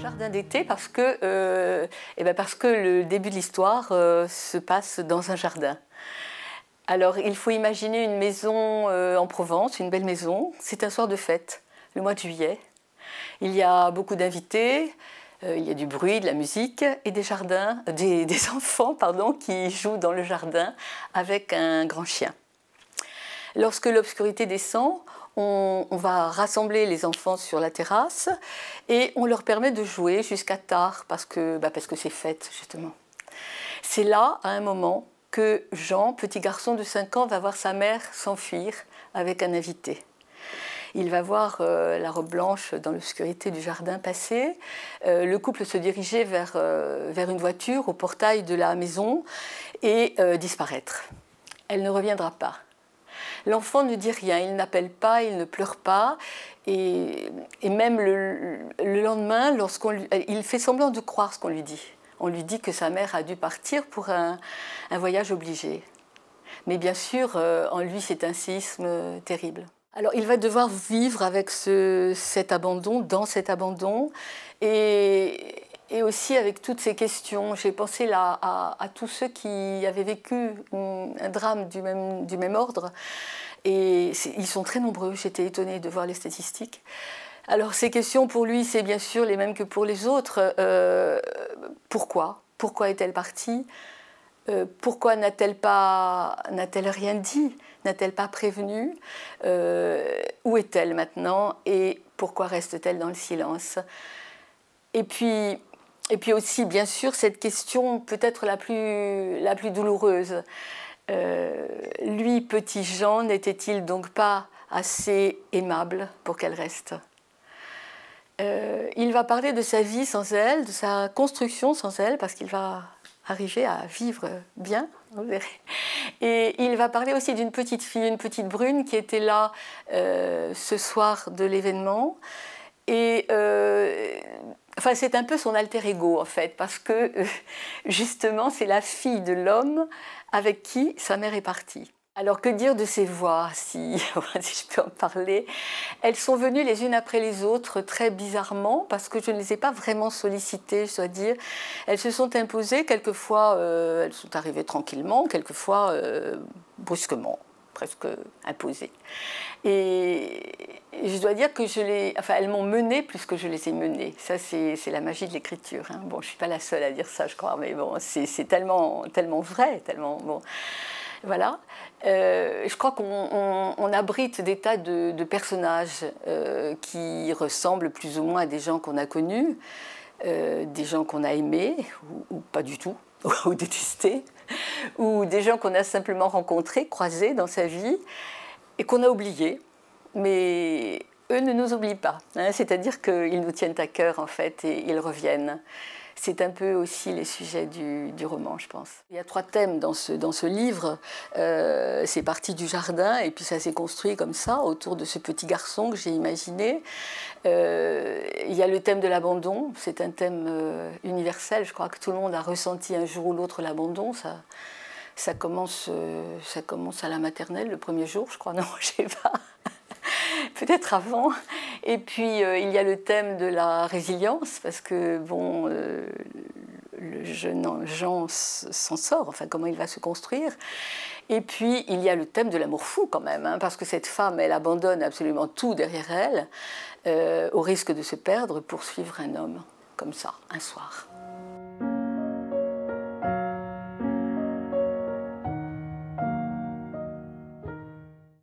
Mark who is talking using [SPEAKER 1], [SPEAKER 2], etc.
[SPEAKER 1] Jardin d'été parce que, euh, eh ben, parce que le début de l'histoire euh, se passe dans un jardin. Alors il faut imaginer une maison euh, en Provence, une belle maison. C'est un soir de fête, le mois de juillet. Il y a beaucoup d'invités, il y a du bruit, de la musique et des jardins, des enfants pardon, qui jouent dans le jardin avec un grand chien. Lorsque l'obscurité descend, on, va rassembler les enfants sur la terrasse et on leur permet de jouer jusqu'à tard parce que bah, parce que c'est fête justement. C'est là, à un moment, que Jean, petit garçon de 5 ans, va voir sa mère s'enfuir avec un invité. Il va voir euh, la robe blanche dans l'obscurité du jardin passer. Euh, le couple se diriger euh, vers une voiture au portail de la maison et disparaître. Elle ne reviendra pas l'enfant ne dit rien, il n'appelle pas, il ne pleure pas. Et, même le, lendemain, lorsqu'on euh, il fait semblant de croire ce qu'on lui dit. On lui dit que sa mère a dû partir pour un, voyage obligé. Mais bien sûr, euh, en lui, c'est un séisme euh, terrible. Alors il va devoir vivre avec ce, cet abandon, dans cet abandon, et, et aussi avec toutes ces questions, j'ai pensé là à, tous ceux qui avaient vécu un drame du même, du même ordre. Et ils sont très nombreux, j'étais étonnée de voir les statistiques. Alors ces questions, pour lui, c'est bien sûr les mêmes que pour les autres. Euh, pourquoi Pourquoi est-elle partie euh, pourquoi n'a-t-elle pas n'a-t-elle rien dit N'a-t-elle pas prévenu euh, Où est-elle maintenant Et pourquoi reste-t-elle dans le silence Et puis, et puis aussi, bien sûr, cette question peut-être la plus, la plus douloureuse. Euh, lui, petit Jean, n'était-il donc pas assez aimable pour qu'elle reste euh, Il va parler de sa vie sans elle, de sa construction sans elle, parce qu'il va arriver à vivre bien, vous verrez. Et il va parler aussi d'une petite fille, une petite brune qui était là euh, ce soir de l'événement. Et Enfin, c'est un peu son alter ego en fait, parce que euh, justement, c'est la fille de l'homme avec qui sa mère est partie. Alors que dire de ces voix, si, je peux en parler Elles sont venues les unes après les autres très bizarrement parce que je ne les ai pas vraiment sollicitées, je dois dire. Elles se sont imposées, quelquefois euh, elles sont arrivées tranquillement, quelquefois euh, brusquement presque imposée. Et je dois dire que je les, enfin, elles m'ont menée plus que je les ai menées. Ça, c'est la magie de l'écriture. Hein. Bon, je suis pas la seule à dire ça, je crois, mais bon, c'est tellement, tellement vrai, tellement bon. Voilà. Euh, je crois qu'on abrite des tas de, personnages euh, qui ressemblent plus ou moins à des gens qu'on a connus, euh, des gens qu'on a aimés ou, pas du tout. ou détesté, ou des gens qu'on a simplement rencontrés, croisés dans sa vie, et qu'on a oubliés. Mais eux ne nous oublient pas, hein. c'est-à-dire qu'ils nous tiennent à cœur en fait, et ils reviennent c'est un peu aussi les sujets du, roman, je pense. Il y a trois thèmes dans ce, dans ce livre. Euh, c'est parti du jardin, et puis ça s'est construit comme ça, autour de ce petit garçon que j'ai imaginé. Euh, il y a le thème de l'abandon, c'est un thème euh, universel. Je crois que tout le monde a ressenti un jour ou l'autre l'abandon. Ça, ça, commence, ça commence à la maternelle, le premier jour, je crois. Non, je sais pas peut-être avant. Et puis euh, il y a le thème de la résilience, parce que bon, euh, le jeune Jean s'en sort, enfin comment il va se construire. Et puis il y a le thème de l'amour fou quand même, hein, parce que cette femme, elle abandonne absolument tout derrière elle, euh, au risque de se perdre pour suivre un homme comme ça, un soir.